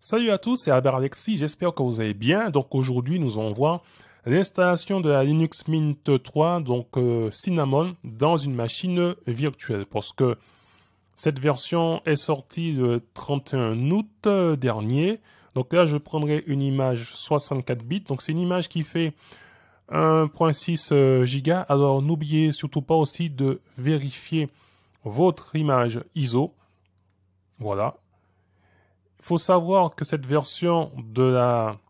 Salut à tous, c'est Albert Alexis, j'espère que vous allez bien. Donc aujourd'hui, nous allons voir l'installation de la Linux Mint 3, donc euh, Cinnamon, dans une machine virtuelle. Parce que cette version est sortie le 31 août euh, dernier. Donc là, je prendrai une image 64 bits. Donc c'est une image qui fait 1.6 euh, giga. Alors n'oubliez surtout pas aussi de vérifier votre image ISO. Voilà, il faut savoir que cette version de la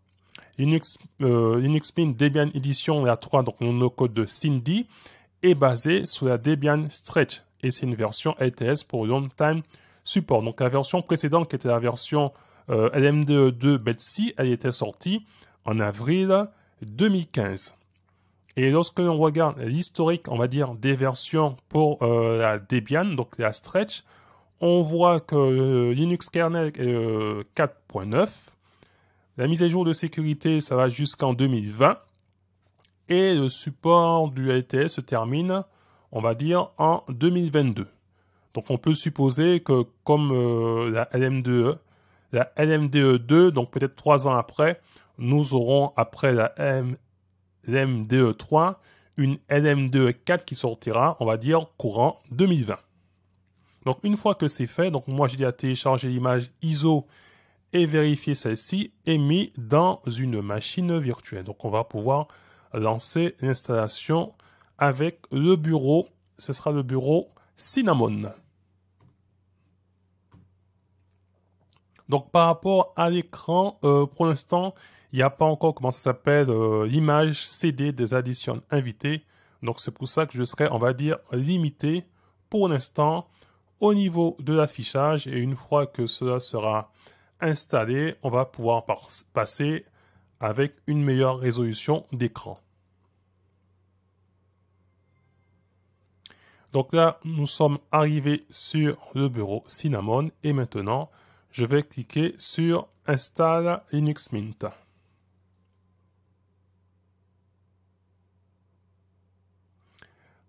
Linux, euh, Mint Debian Edition, la 3, donc le code de Cindy, est basée sur la Debian Stretch. Et c'est une version LTS pour Long Time Support. Donc la version précédente, qui était la version euh, lm LMDE2 e Betsy, elle était sortie en avril 2015. Et lorsque l'on regarde l'historique, on va dire, des versions pour euh, la Debian, donc la Stretch, on voit que euh, Linux kernel est 4.9. Euh, la mise à jour de sécurité, ça va jusqu'en 2020. Et le support du LTS se termine, on va dire, en 2022. Donc on peut supposer que comme euh, la LMDE, la LMDE e 2, donc peut-être trois ans après, nous aurons après la LMDE 3 une LMDE 4 qui sortira, on va dire, courant 2020. Donc une fois que c'est fait, donc moi j'ai déjà à télécharger l'image ISO et vérifier celle-ci et mis dans une machine virtuelle. Donc on va pouvoir lancer l'installation avec le bureau, ce sera le bureau Cinnamon. Donc par rapport à l'écran, euh, pour l'instant, il n'y a pas encore comment ça s'appelle euh, l'image CD des additions invitées. Donc c'est pour ça que je serai, on va dire, limité pour l'instant au niveau de l'affichage et une fois que cela sera installé, on va pouvoir passer avec une meilleure résolution d'écran. Donc là, nous sommes arrivés sur le bureau Cinnamon et maintenant, je vais cliquer sur Install Linux Mint.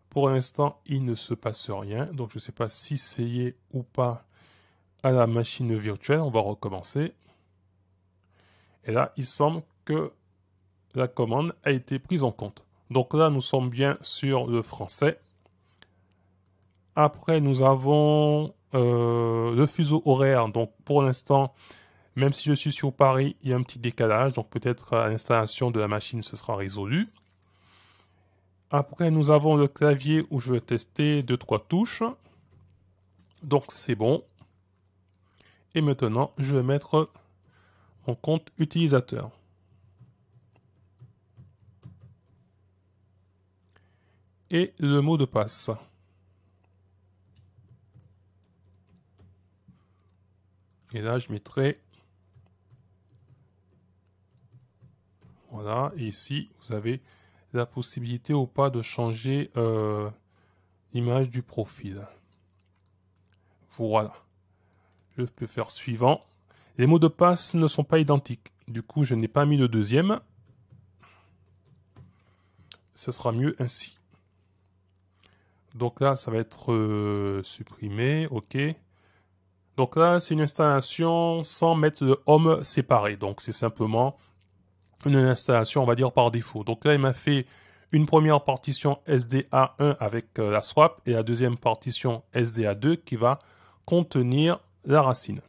Pour l'instant, il ne se passe rien. Donc, je ne sais pas si c'est lié ou pas à la machine virtuelle. On va recommencer. Et là, il semble que la commande a été prise en compte. Donc là, nous sommes bien sur le français. Après, nous avons euh, le fuseau horaire. Donc pour l'instant, même si je suis sur Paris, il y a un petit décalage. Donc peut-être à l'installation de la machine, ce sera résolu. Après, nous avons le clavier où je vais tester 2 trois touches. Donc c'est bon. Et maintenant, je vais mettre mon compte utilisateur. Et le mot de passe. Et là, je mettrai... Voilà, et ici, vous avez la possibilité ou pas de changer l'image euh, du profil. Voilà. Je peux faire suivant. Les mots de passe ne sont pas identiques. Du coup, je n'ai pas mis le deuxième. Ce sera mieux ainsi. Donc là, ça va être euh, supprimé. OK. Donc là, c'est une installation sans mettre le home séparé. Donc c'est simplement une installation, on va dire, par défaut. Donc là, il m'a fait une première partition SDA1 avec euh, la swap et la deuxième partition SDA2 qui va contenir la racine.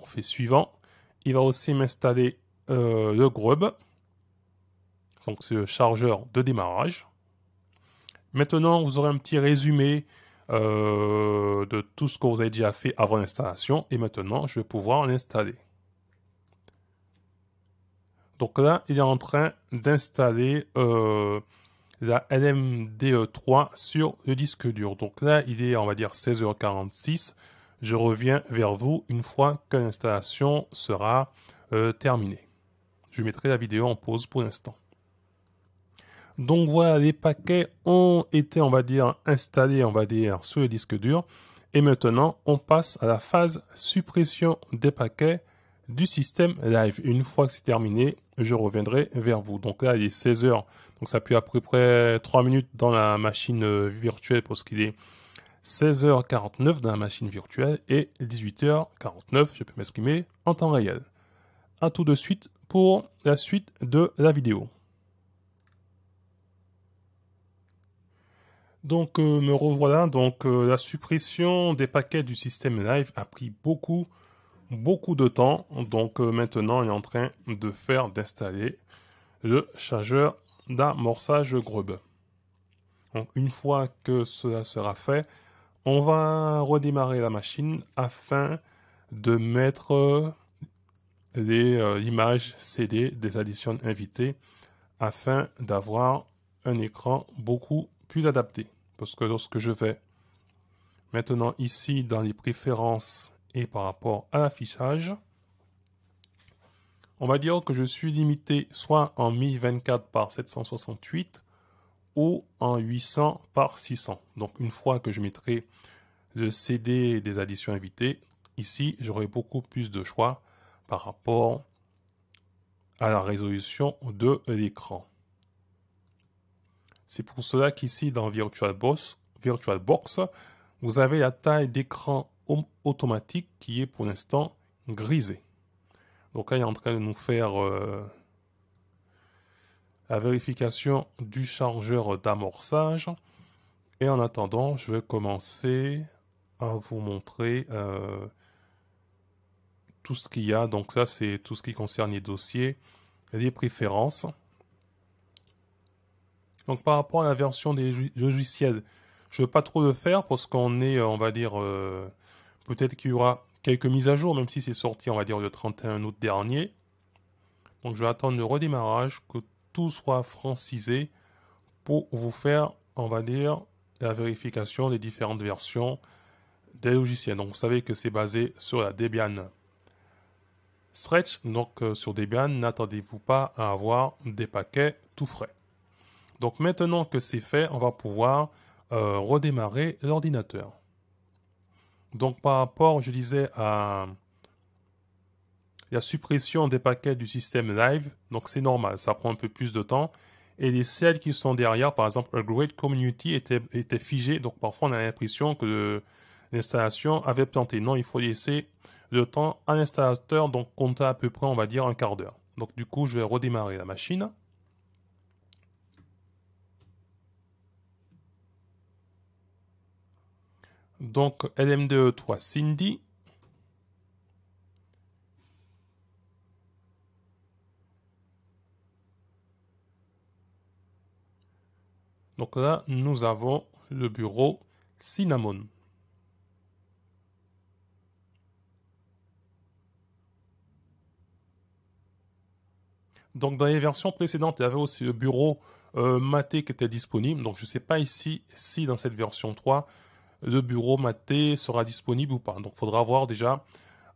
On fait suivant. Il va aussi m'installer euh, le grub, donc c'est le chargeur de démarrage. Maintenant, vous aurez un petit résumé euh, de tout ce que vous avez déjà fait avant l'installation et maintenant, je vais pouvoir l'installer. Donc là, il est en train d'installer euh, la LMDE3 sur le disque dur. Donc là, il est, on va dire, 16h46. Je reviens vers vous une fois que l'installation sera euh, terminée. Je mettrai la vidéo en pause pour l'instant. Donc voilà, les paquets ont été, on va dire, installés, on va dire, sur le disque dur. Et maintenant, on passe à la phase suppression des paquets du système live. Une fois que c'est terminé, je reviendrai vers vous. Donc là, il est 16h. Donc ça pue à peu près 3 minutes dans la machine euh, virtuelle parce qu'il est 16h49 dans la machine virtuelle et 18h49, je peux m'exprimer, en temps réel. A tout de suite pour la suite de la vidéo. Donc euh, me revoilà, donc euh, la suppression des paquets du système live a pris beaucoup beaucoup de temps. Donc euh, maintenant, on est en train de faire d'installer le chargeur d'amorçage Grub. une fois que cela sera fait, on va redémarrer la machine afin de mettre euh, les euh, images CD des additions invitées afin d'avoir un écran beaucoup plus adapté. Parce que lorsque je vais maintenant ici dans les préférences et par rapport à l'affichage, on va dire que je suis limité soit en 1024 par 768 ou en 800 par 600. Donc une fois que je mettrai le CD des additions invitées, ici j'aurai beaucoup plus de choix par rapport à la résolution de l'écran. C'est pour cela qu'ici dans VirtualBox, VirtualBox, vous avez la taille d'écran automatique qui est pour l'instant grisé. Donc là, il est en train de nous faire euh, la vérification du chargeur d'amorçage. Et en attendant, je vais commencer à vous montrer euh, tout ce qu'il y a. Donc ça, c'est tout ce qui concerne les dossiers, les préférences. Donc par rapport à la version des logiciels, je ne veux pas trop le faire parce qu'on est, euh, on va dire, Peut-être qu'il y aura quelques mises à jour, même si c'est sorti, on va dire, le 31 août dernier. Donc je vais attendre le redémarrage, que tout soit francisé pour vous faire, on va dire, la vérification des différentes versions des logiciels. Donc vous savez que c'est basé sur la Debian Stretch. Donc euh, sur Debian, n'attendez-vous pas à avoir des paquets tout frais. Donc maintenant que c'est fait, on va pouvoir euh, redémarrer l'ordinateur. Donc par rapport, je disais, à la suppression des paquets du système live, donc c'est normal, ça prend un peu plus de temps. Et les celles qui sont derrière, par exemple, A Great Community était, était figé, donc parfois on a l'impression que l'installation avait planté. Non, il faut laisser le temps à l'installateur, donc compter à peu près, on va dire, un quart d'heure. Donc du coup, je vais redémarrer la machine. Donc LMDE3 Cindy. Donc là, nous avons le bureau Cinnamon. Donc dans les versions précédentes, il y avait aussi le bureau MATE euh, Maté qui était disponible. Donc je ne sais pas ici si dans cette version 3, le bureau maté sera disponible ou pas. Donc il faudra voir déjà,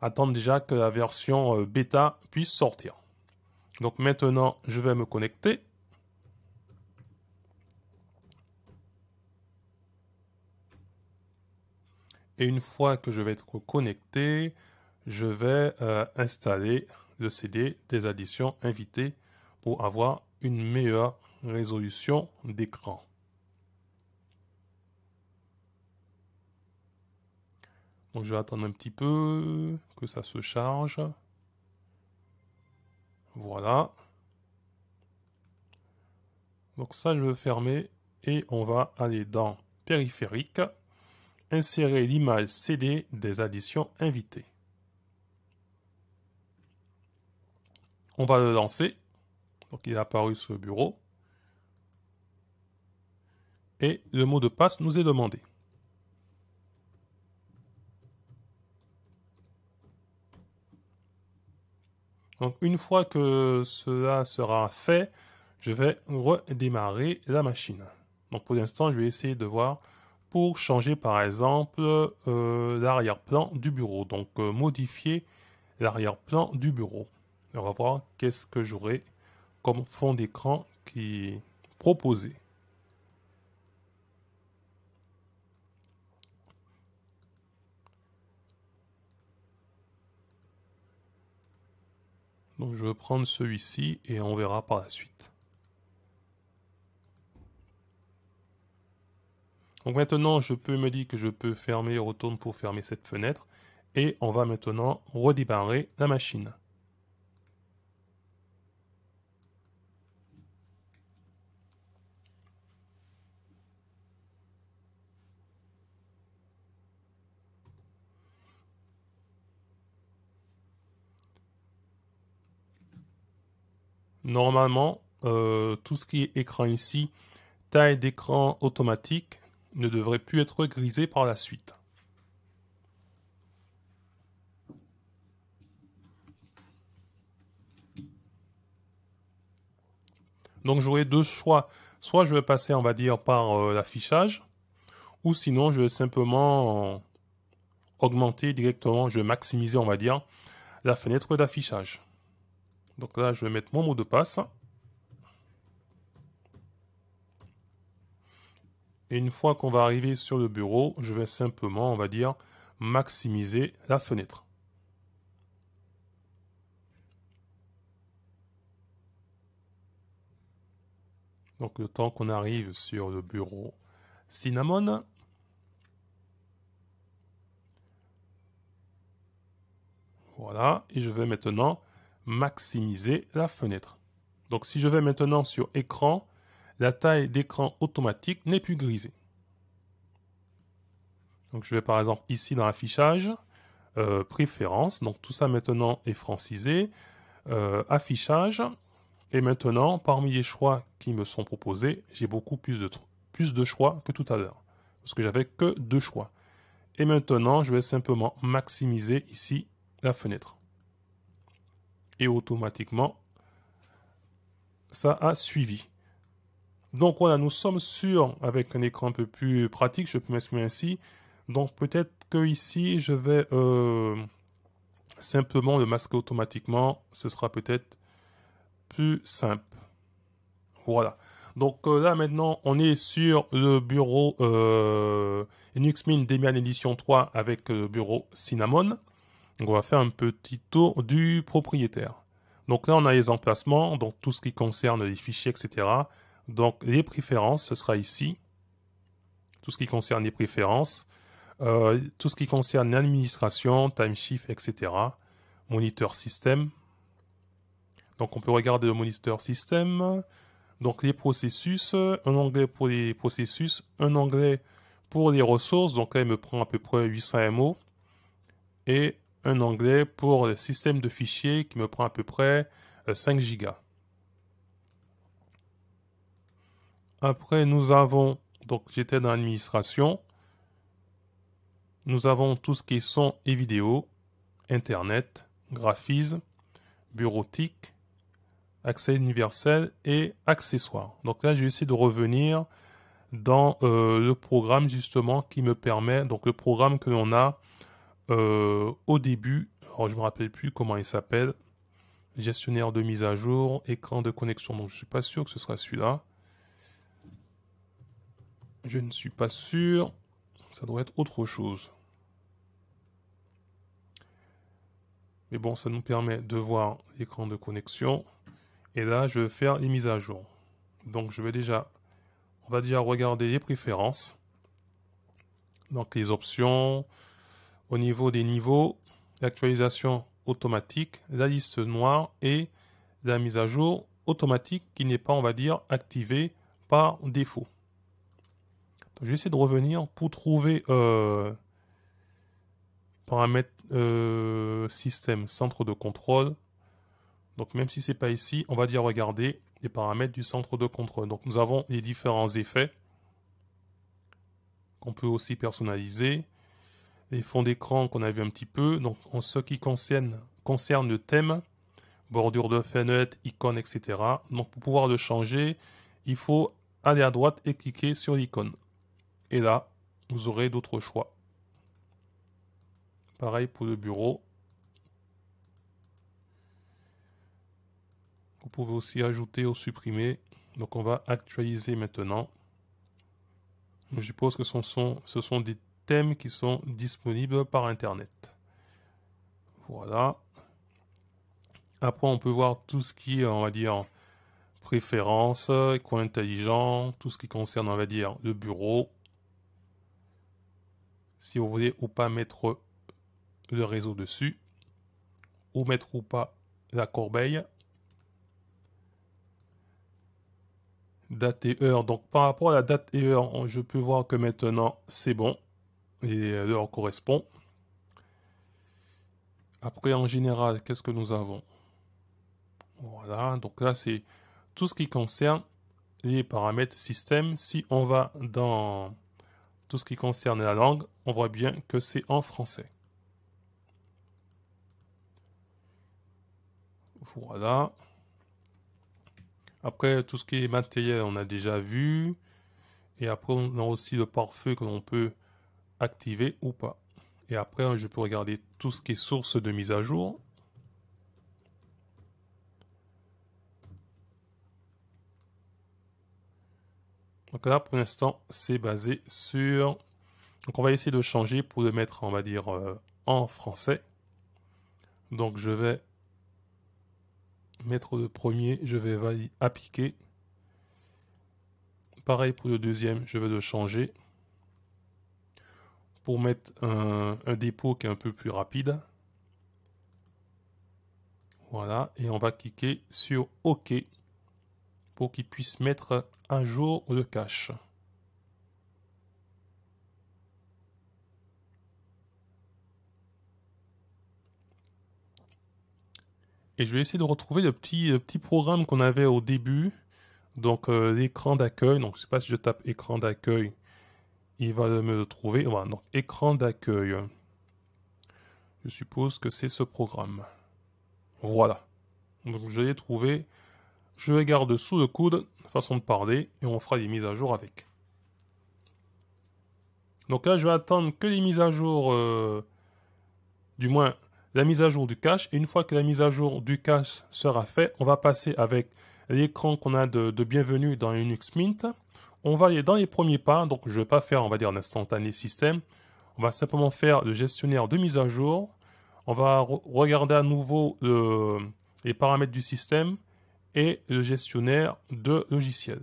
attendre déjà que la version euh, bêta puisse sortir. Donc maintenant, je vais me connecter. Et une fois que je vais être connecté, je vais euh, installer le CD des additions invitées pour avoir une meilleure résolution d'écran. Donc je vais attendre un petit peu que ça se charge. Voilà. Donc ça, je vais fermer et on va aller dans périphérique, insérer l'image CD des additions invitées. On va le lancer. Donc il est apparu sur le bureau. Et le mot de passe nous est demandé. Donc une fois que cela sera fait, je vais redémarrer la machine. Donc pour l'instant, je vais essayer de voir pour changer par exemple euh, l'arrière-plan du bureau. Donc euh, modifier l'arrière-plan du bureau. On va voir qu'est-ce que j'aurai comme fond d'écran qui est proposé. je vais prendre celui-ci et on verra par la suite. Donc maintenant, je peux me dire que je peux fermer, retourne pour fermer cette fenêtre. Et on va maintenant redémarrer la machine. Normalement, euh, tout ce qui est écran ici, taille d'écran automatique, ne devrait plus être grisé par la suite. Donc j'aurai deux choix. Soit je vais passer, on va dire, par euh, l'affichage, ou sinon je vais simplement augmenter directement, je vais maximiser, on va dire, la fenêtre d'affichage. Donc là, je vais mettre mon mot de passe. Et une fois qu'on va arriver sur le bureau, je vais simplement, on va dire, maximiser la fenêtre. Donc le temps qu'on arrive sur le bureau Cinnamon. Voilà, et je vais maintenant maximiser la fenêtre. Donc si je vais maintenant sur écran, la taille d'écran automatique n'est plus grisée. Donc je vais par exemple ici dans affichage, préférences. Euh, préférence, donc tout ça maintenant est francisé, euh, affichage, et maintenant parmi les choix qui me sont proposés, j'ai beaucoup plus de, plus de choix que tout à l'heure, parce que j'avais que deux choix. Et maintenant je vais simplement maximiser ici la fenêtre automatiquement, ça a suivi. Donc voilà, nous sommes sur, avec un écran un peu plus pratique, je peux m'exprimer ainsi. Donc peut-être que ici, je vais euh, simplement le masquer automatiquement. Ce sera peut-être plus simple. Voilà. Donc euh, là maintenant, on est sur le bureau euh, min Mint édition Edition 3 avec euh, le bureau Cinnamon on va faire un petit tour du propriétaire. Donc là, on a les emplacements, donc tout ce qui concerne les fichiers, etc. Donc les préférences, ce sera ici. Tout ce qui concerne les préférences. Euh, tout ce qui concerne l'administration, timeshift, etc. Moniteur système. Donc on peut regarder le moniteur système. Donc les processus, un onglet pour les processus, un onglet pour les ressources. Donc là, il me prend à peu près 800 MO. Et un onglet pour le système de fichiers qui me prend à peu près 5 euh, gigas. Après, nous avons, donc j'étais dans l'administration, nous avons tout ce qui est son et vidéo, Internet, graphisme, bureautique, accès universel et accessoires. Donc là, je vais essayer de revenir dans euh, le programme justement qui me permet, donc le programme que l'on a euh, au début, alors je me rappelle plus comment il s'appelle, gestionnaire de mise à jour, écran de connexion. Donc je suis pas sûr que ce sera celui-là. Je ne suis pas sûr. Ça doit être autre chose. Mais bon, ça nous permet de voir l'écran de connexion. Et là, je vais faire les mises à jour. Donc je vais déjà, on va déjà regarder les préférences. Donc les options, au niveau des niveaux, l'actualisation automatique, la liste noire et la mise à jour automatique qui n'est pas, on va dire, activée par défaut. je vais essayer de revenir pour trouver euh, paramètres euh, système centre de contrôle. Donc même si ce n'est pas ici, on va dire regarder les paramètres du centre de contrôle. Donc nous avons les différents effets qu'on peut aussi personnaliser les fonds d'écran qu'on a vu un petit peu. Donc en ce qui concerne, concerne le thème, bordure de fenêtre, icône, etc. Donc pour pouvoir le changer, il faut aller à droite et cliquer sur l'icône. Et là, vous aurez d'autres choix. Pareil pour le bureau. Vous pouvez aussi ajouter ou supprimer. Donc on va actualiser maintenant. Je suppose que ce sont, ce sont des qui sont disponibles par Internet. Voilà. Après, on peut voir tout ce qui est, on va dire, préférences, coin intelligent, tout ce qui concerne, on va dire, le bureau. Si vous voulez ou pas mettre le réseau dessus, ou mettre ou pas la corbeille. Date et heure. Donc par rapport à la date et heure, je peux voir que maintenant c'est bon et euh, leur correspond. Après, en général, qu'est-ce que nous avons Voilà, donc là, c'est tout ce qui concerne les paramètres système. Si on va dans tout ce qui concerne la langue, on voit bien que c'est en français. Voilà. Après, tout ce qui est matériel, on a déjà vu. Et après, on a aussi le pare-feu que l'on peut Activer ou pas. Et après, hein, je peux regarder tout ce qui est source de mise à jour. Donc là, pour l'instant, c'est basé sur... Donc on va essayer de changer pour le mettre, on va dire, euh, en français. Donc je vais mettre le premier, je vais appliquer. Pareil pour le deuxième, je vais le changer pour mettre un, dépôt qui est un peu plus rapide. Voilà, et on va cliquer sur OK pour qu'il puisse mettre un jour le cache. Et je vais essayer de retrouver le petit, petit programme qu'on avait au début. Donc euh, l'écran d'accueil. Donc je ne sais pas si je tape écran d'accueil il va me trouver. Voilà, donc écran d'accueil. Je suppose que c'est ce programme. Voilà. Donc je l'ai trouvé. Je le garde sous le coude, façon de parler, et on fera des mises à jour avec. Donc là, je vais attendre que les mises à jour, euh, du moins la mise à jour du cache. Et une fois que la mise à jour du cache sera faite, on va passer avec l'écran qu'on a de, de bienvenue dans Linux Mint. On va aller dans les premiers pas, donc je ne vais pas faire, on va dire, un instantané système. On va simplement faire le gestionnaire de mise à jour. On va regarder à nouveau euh, les paramètres du système et le gestionnaire de logiciel.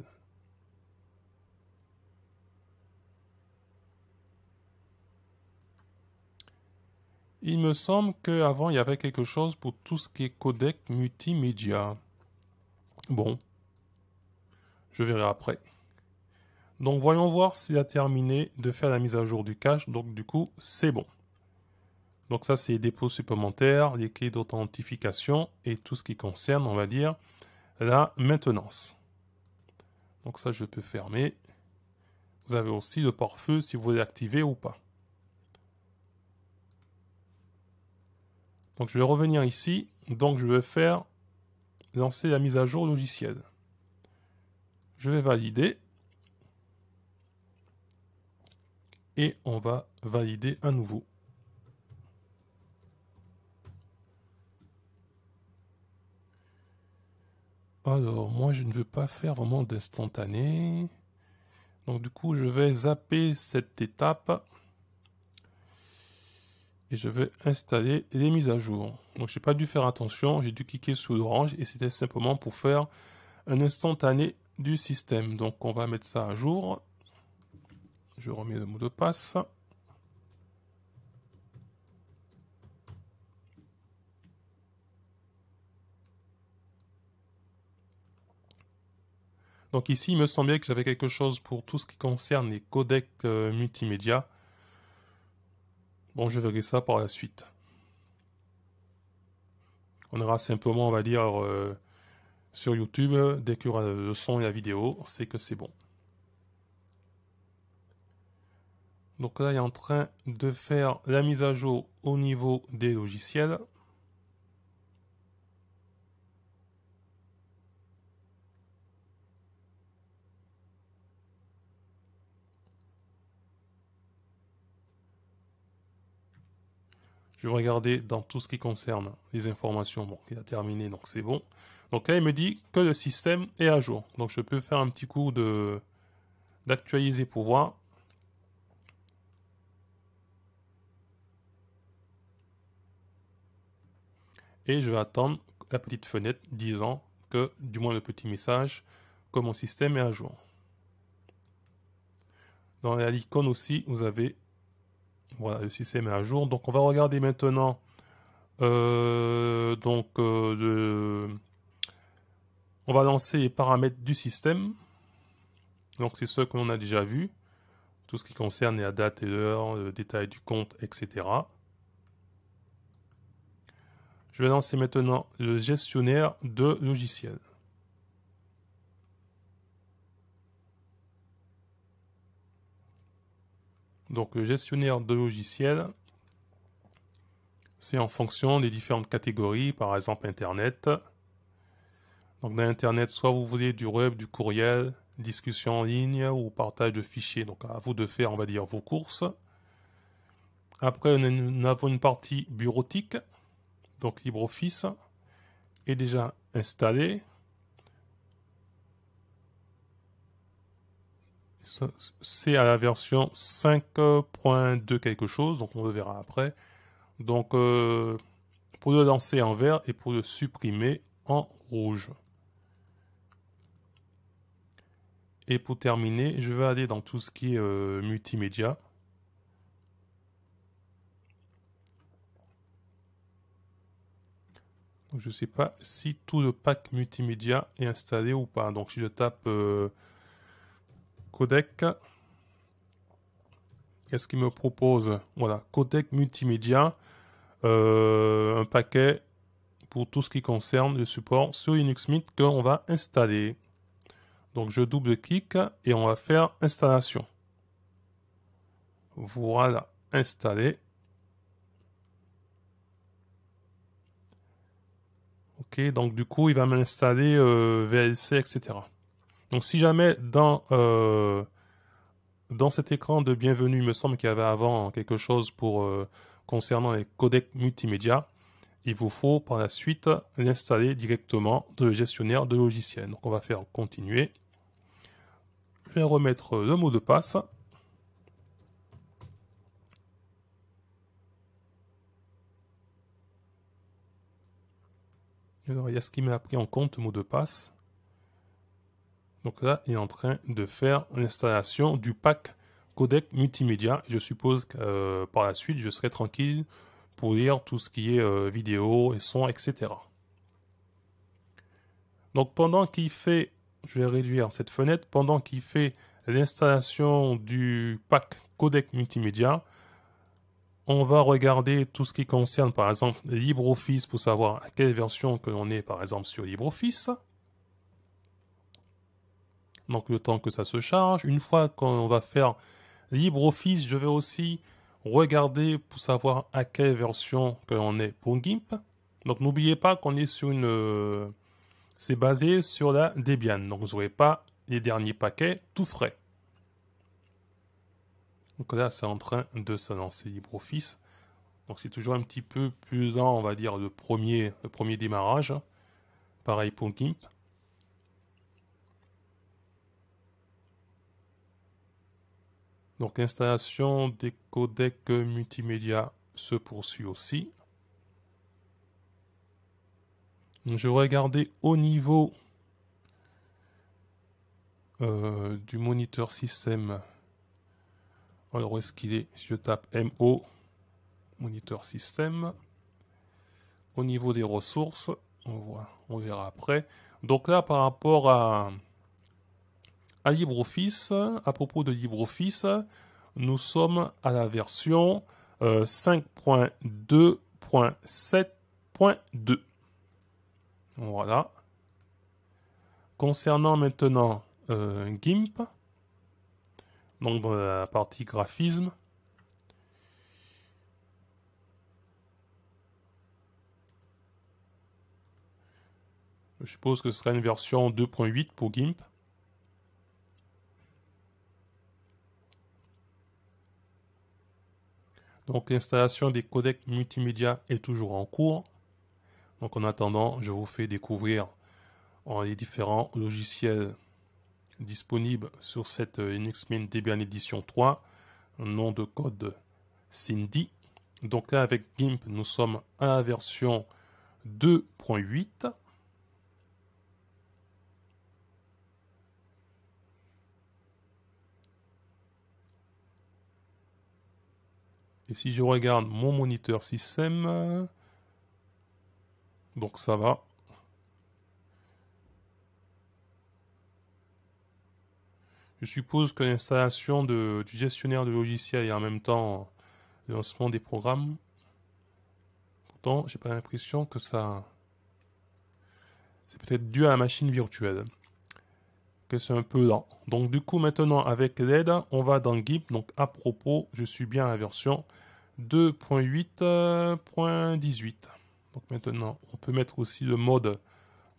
Il me semble qu'avant, il y avait quelque chose pour tout ce qui est codec multimédia. Bon, je verrai après. Donc voyons voir s'il a terminé de faire la mise à jour du cache. Donc du coup, c'est bon. Donc ça, c'est les dépôts supplémentaires, les clés d'authentification et tout ce qui concerne, on va dire, la maintenance. Donc ça, je peux fermer. Vous avez aussi le pare-feu si vous voulez l'activer ou pas. Donc je vais revenir ici. Donc je vais faire lancer la mise à jour logicielle. Je vais valider. et on va valider à nouveau. Alors, moi, je ne veux pas faire vraiment d'instantané. Donc, du coup, je vais zapper cette étape. Et je vais installer les mises à jour. Donc, j'ai pas dû faire attention. J'ai dû cliquer sur l'orange. Et c'était simplement pour faire un instantané du système. Donc, on va mettre ça à jour. Je remets le mot de passe. Donc ici, il me semblait que j'avais quelque chose pour tout ce qui concerne les codecs euh, multimédia. Bon, je verrai ça par la suite. On aura simplement, on va dire, euh, sur YouTube, dès qu'il y aura le son et la vidéo, c'est que c'est bon. Donc là, il est en train de faire la mise à jour au niveau des logiciels. Je vais regarder dans tout ce qui concerne les informations. Bon, il a terminé, donc c'est bon. Donc là, il me dit que le système est à jour. Donc je peux faire un petit coup de d'actualiser pour voir. et je vais attendre la petite fenêtre disant que, du moins le petit message, que mon système est à jour. Dans l'icône aussi, vous avez voilà, le système est à jour. Donc on va regarder maintenant euh, donc euh, on va lancer les paramètres du système. Donc c'est ce qu'on a déjà vu, tout ce qui concerne la date et l'heure, le détail du compte, etc. Je vais lancer maintenant le gestionnaire de logiciels. Donc le gestionnaire de logiciels, c'est en fonction des différentes catégories, par exemple Internet. Donc dans Internet, soit vous voulez du web, du courriel, discussion en ligne ou partage de fichiers. Donc à vous de faire, on va dire, vos courses. Après, nous avons une partie bureautique. Donc LibreOffice est déjà installé. C'est à la version 5.2 quelque chose, donc on le verra après. Donc euh, pour le lancer en vert et pour le supprimer en rouge. Et pour terminer, je vais aller dans tout ce qui est euh, multimédia. je ne sais pas si tout le pack multimédia est installé ou pas. Donc si je tape euh, codec, qu'est-ce qu'il me propose Voilà, codec multimédia, euh, un paquet pour tout ce qui concerne le support sur Linux Mint qu'on va installer. Donc je double-clique et on va faire installation. Voilà, installé. donc du coup, il va m'installer euh, VLC, etc. Donc si jamais dans, euh, dans cet écran de bienvenue, il me semble qu'il y avait avant quelque chose pour euh, concernant les codecs multimédia, il vous faut par la suite l'installer directement de le gestionnaire de logiciel. Donc on va faire continuer. Je vais remettre le mot de passe. il y a ce qui m'a pris en compte mot de passe. Donc là, il est en train de faire l'installation du pack codec multimédia. Je suppose que euh, par la suite, je serai tranquille pour lire tout ce qui est euh, vidéo et son, etc. Donc pendant qu'il fait, je vais réduire cette fenêtre, pendant qu'il fait l'installation du pack codec multimédia, on va regarder tout ce qui concerne, par exemple, LibreOffice pour savoir à quelle version que l'on est, par exemple, sur LibreOffice. Donc, le temps que ça se charge. Une fois qu'on va faire LibreOffice, je vais aussi regarder pour savoir à quelle version que est pour GIMP. Donc, n'oubliez pas qu'on est sur une... Euh, c'est basé sur la Debian. Donc, vous n'aurez pas les derniers paquets tout frais. Donc là, c'est en train de se lancer LibreOffice. Donc c'est toujours un petit peu plus dans, on va dire, le premier, premier démarrage. Pareil pour GIMP. Donc l'installation des codecs multimédia se poursuit aussi. Je regarder au niveau euh, du moniteur système alors, où est-ce qu'il est Si je tape MO, moniteur système, au niveau des ressources, on, voit, on verra après. Donc là, par rapport à, LibreOffice, à propos de LibreOffice, nous sommes à la version 5.2.7.2. Euh, voilà. Concernant maintenant euh, GIMP, donc dans euh, la partie graphisme, je suppose que ce sera une version 2.8 pour GIMP. Donc l'installation des codecs multimédia est toujours en cours. Donc en attendant, je vous fais découvrir euh, les différents logiciels disponible sur cette euh, nx Debian Edition 3, nom de code Cindy. Donc là, avec GIMP, nous sommes à la version 2.8. Et si je regarde mon moniteur système, euh, donc ça va, Je suppose que l'installation du gestionnaire de logiciel et en même temps le lancement des programmes. Pourtant, j'ai pas l'impression que ça. C'est peut-être dû à la machine virtuelle. Que c'est un peu lent. Donc, du coup, maintenant, avec l'aide, on va dans GIMP. Donc, à propos, je suis bien à la version 2.8.18. Donc, maintenant, on peut mettre aussi le mode,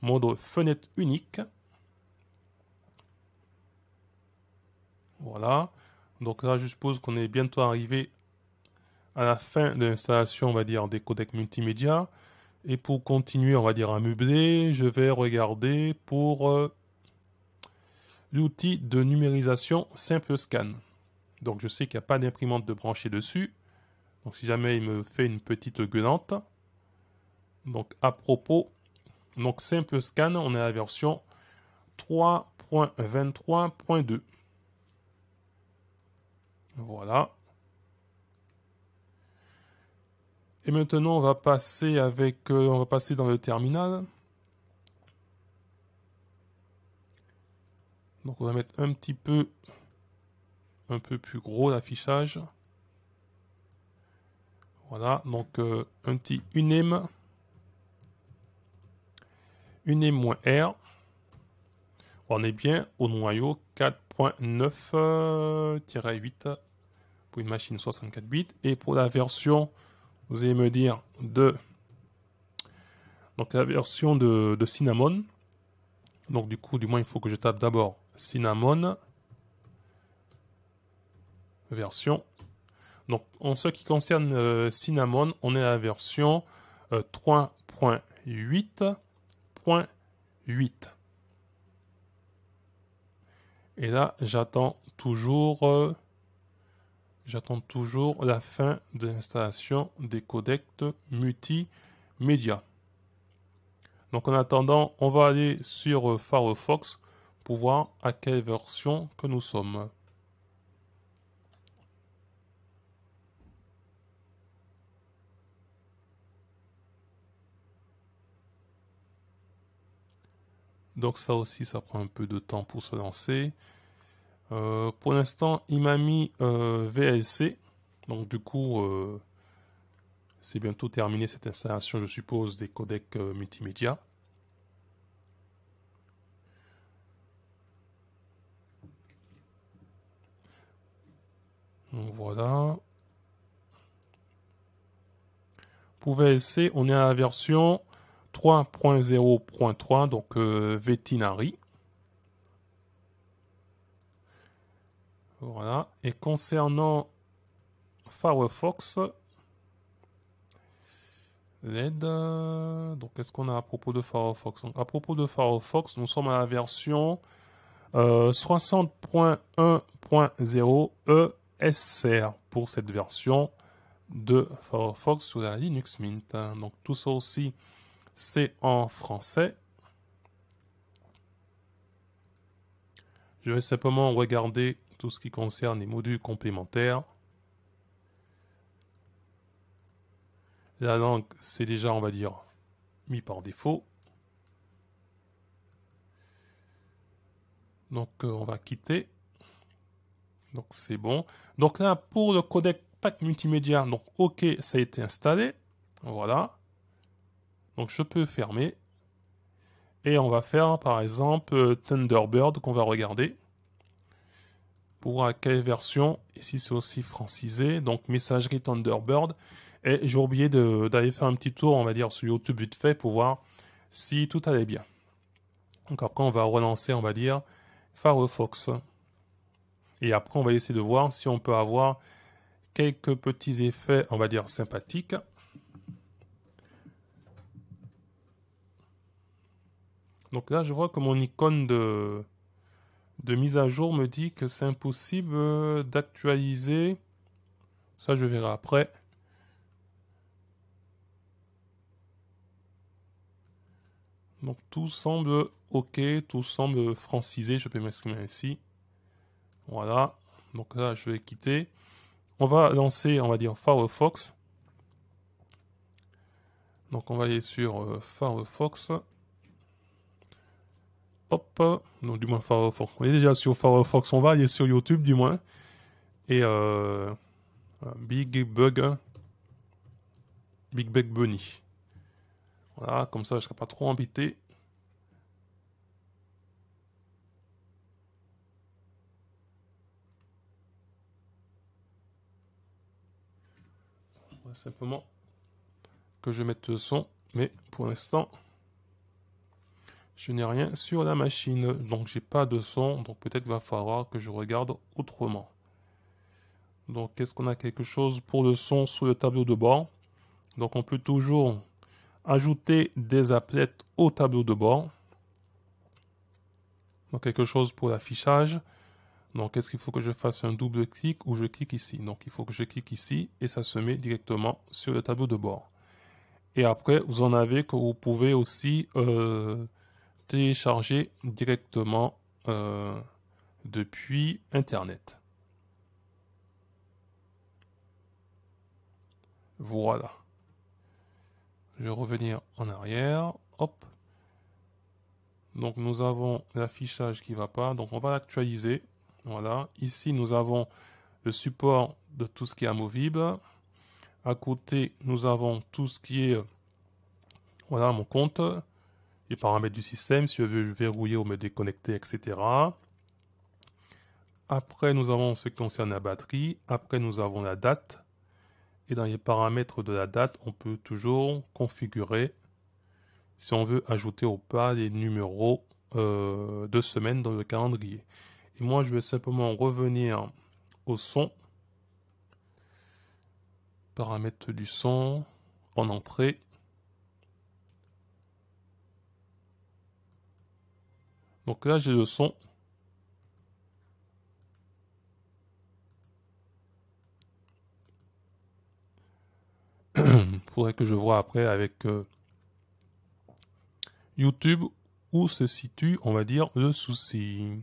mode fenêtre unique. Voilà. Donc là, je suppose qu'on est bientôt arrivé à la fin de l'installation, on va dire, des codecs multimédia. Et pour continuer, on va dire, à meubler, je vais regarder pour euh, l'outil de numérisation simple scan. Donc je sais qu'il n'y a pas d'imprimante de brancher dessus. Donc si jamais il me fait une petite gueulante. Donc à propos, donc simple scan, on est à la version 3.23.2. Voilà. Et maintenant, on va passer avec, euh, on va passer dans le terminal. Donc, on va mettre un petit peu, un peu plus gros l'affichage. Voilà. Donc, euh, un petit 1M moins r On est bien au noyau 4. 9 8 euh, pour une machine 64 bits. Et pour la version, vous allez me dire, de... Donc la version de, de Cinnamon. Donc du coup, du moins, il faut que je tape d'abord Cinnamon version. Donc en ce qui concerne euh, Cinnamon, on est à la version 3.8.8. Euh, et là, j'attends toujours, euh, j'attends toujours la fin de l'installation des codecs multimédia. Donc en attendant, on va aller sur euh, Firefox pour voir à quelle version que nous sommes. Donc ça aussi, ça prend un peu de temps pour se lancer. Euh, pour l'instant, il m'a mis euh, VLC. Donc du coup, euh, c'est bientôt terminé cette installation, je suppose, des codecs multimédia. Donc voilà. Pour VLC, on est à la version 3.0.3, donc euh, Voilà. Et concernant Firefox, LED, donc qu'est-ce qu'on a à propos de Firefox À propos de Firefox, nous sommes à la version 60.1.0 euh, ESR pour cette version de Firefox sous la Linux Mint. Donc tout ça aussi c'est en français. Je vais simplement regarder tout ce qui concerne les modules complémentaires. La langue, c'est déjà, on va dire, mis par défaut. Donc, euh, on va quitter. Donc, c'est bon. Donc là, pour le codec pack multimédia, donc OK, ça a été installé. Voilà. Donc je peux fermer. Et on va faire par exemple euh, Thunderbird qu'on va regarder. Pour à quelle version Ici c'est aussi francisé, donc messagerie Thunderbird. Et j'ai oublié d'aller faire un petit tour, on va dire, sur YouTube vite fait pour voir si tout allait bien. Donc après on va relancer, on va dire, Firefox. Et après on va essayer de voir si on peut avoir quelques petits effets, on va dire, sympathiques. Donc là, je vois que mon icône de, mise à jour me dit que c'est impossible euh, d'actualiser. Ça, je verrai après. Donc tout semble OK, tout semble francisé, je peux m'exprimer ici. Voilà, donc là je vais quitter. On va lancer, on va dire Firefox. Donc on va aller sur euh, Firefox. Hop, non, du moins Firefox. Vous est déjà sur Firefox, on va, il est sur YouTube, du moins. Et euh, euh, Big Bug, hein. Big Bug Bunny. Voilà, comme ça, je ne serai pas trop embêté. Simplement que je mette le son, mais pour l'instant, je n'ai rien sur la machine, donc j'ai pas de son, donc peut-être va falloir que je regarde autrement. Donc est-ce qu'on a quelque chose pour le son sur le tableau de bord Donc on peut toujours ajouter des applets au tableau de bord. Donc quelque chose pour l'affichage. Donc est-ce qu'il faut que je fasse un double clic ou je clique ici Donc il faut que je clique ici et ça se met directement sur le tableau de bord. Et après, vous en avez que vous pouvez aussi euh, télécharger directement euh, depuis Internet. Voilà. Je vais revenir en arrière. Hop. Donc nous avons l'affichage qui ne va pas. Donc on va l'actualiser. Voilà. Ici nous avons le support de tout ce qui est amovible. À côté nous avons tout ce qui est... Voilà mon compte les paramètres du système, si je veux verrouiller ou me déconnecter, etc. Après, nous avons ce qui concerne la batterie. Après, nous avons la date. Et dans les paramètres de la date, on peut toujours configurer si on veut ajouter ou pas les numéros euh, de semaine dans le calendrier. Et moi, je vais simplement revenir au son. Paramètres du son en entrée. Donc là, j'ai le son. Faudrait que je vois après avec euh, YouTube où se situe, on va dire, le souci.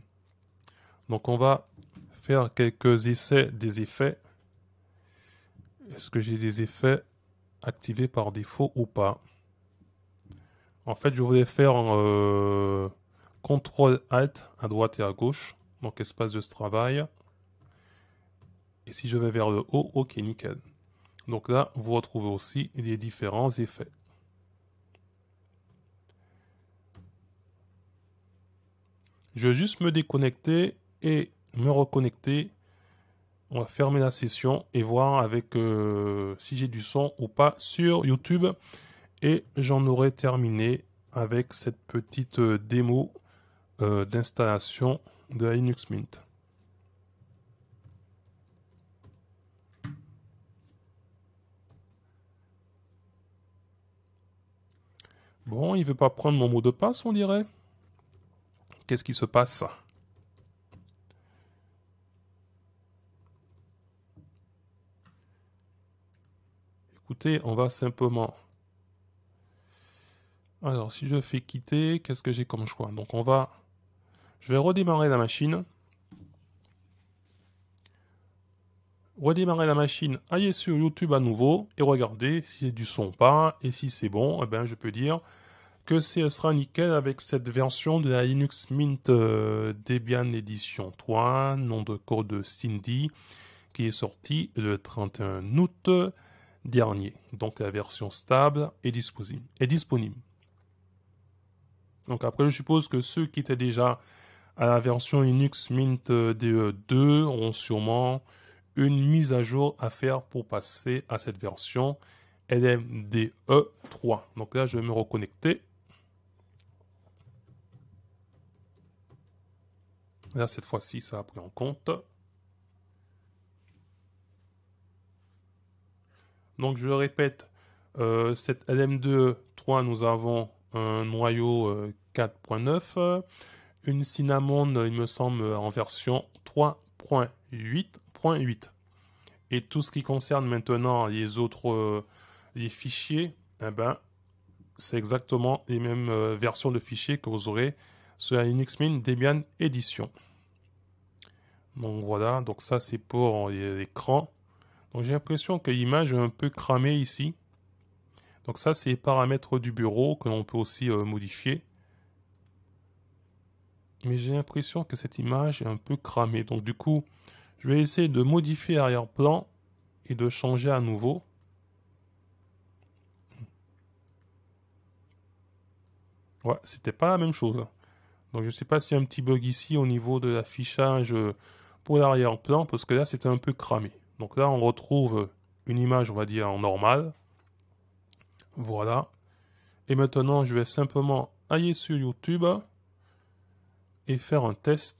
Donc on va faire quelques essais des effets. Est-ce que j'ai des effets activés par défaut ou pas En fait, je voulais faire... Euh, CTRL-ALT à droite et à gauche, donc espace de travail. Et si je vais vers le haut, ok, nickel. Donc là, vous retrouvez aussi les différents effets. Je vais juste me déconnecter et me reconnecter. On va fermer la session et voir avec euh, si j'ai du son ou pas sur YouTube. Et j'en aurai terminé avec cette petite euh, démo euh, d'installation de Linux Mint. Bon, il veut pas prendre mon mot de passe, on dirait. Qu'est-ce qui se passe Écoutez, on va simplement... Alors, si je fais quitter, qu'est-ce que j'ai comme choix Donc, on va je vais redémarrer la machine. Redémarrer la machine, aller sur YouTube à nouveau et regarder si du son ou pas et si c'est bon, eh ben je peux dire que ce sera nickel avec cette version de la Linux Mint euh, Debian Edition 3, nom de code Cindy, qui est sortie le 31 août dernier. Donc la version stable est disponible. Est disponible. Donc après, je suppose que ceux qui étaient déjà à la version Linux Mint euh, e DE2 ont sûrement une mise à jour à faire pour passer à cette version LMDE3. Donc là, je vais me reconnecter. Là, cette fois-ci, ça a pris en compte. Donc, je répète, euh, cette LM2 3, e nous avons un noyau 4.9. Euh, une cinnamon, il me semble, en version 3.8.8. Et tout ce qui concerne maintenant les autres euh, les fichiers, eh ben, c'est exactement les mêmes euh, versions de fichiers que vous aurez sur la Linux Mint Debian Edition. Donc voilà, donc ça c'est pour l'écran. Donc j'ai l'impression que l'image est un peu cramée ici. Donc ça c'est les paramètres du bureau que l'on peut aussi euh, modifier mais j'ai l'impression que cette image est un peu cramée. Donc du coup, je vais essayer de modifier l'arrière-plan et de changer à nouveau. Ouais, c'était pas la même chose. Donc je sais pas s'il y a un petit bug ici au niveau de l'affichage pour l'arrière-plan, parce que là c'était un peu cramé. Donc là on retrouve une image, on va dire, en normal. Voilà. Et maintenant je vais simplement aller sur YouTube faire un test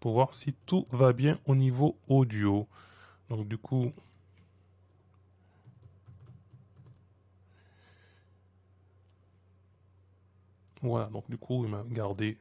pour voir si tout va bien au niveau audio. Donc du coup, voilà, donc du coup, il m'a gardé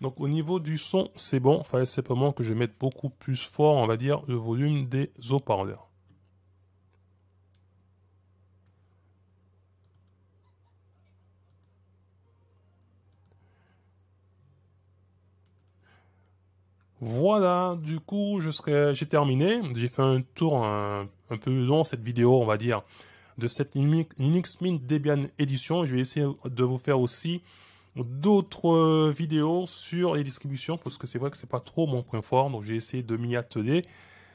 Donc au niveau du son, c'est bon. Fallait simplement que je mette beaucoup plus fort, on va dire, le volume des haut-parleurs. Voilà, du coup, j'ai terminé. J'ai fait un tour un, peu long, cette vidéo, on va dire, de cette Linux Mint Debian Edition. Je vais essayer de vous faire aussi d'autres euh, vidéos sur les distributions parce que c'est vrai que c'est pas trop mon point fort donc j'ai essayé de m'y atteler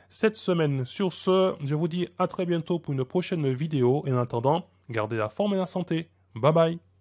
cette semaine. Sur ce, je vous dis à très bientôt pour une prochaine vidéo et en attendant, gardez la forme et la santé. Bye bye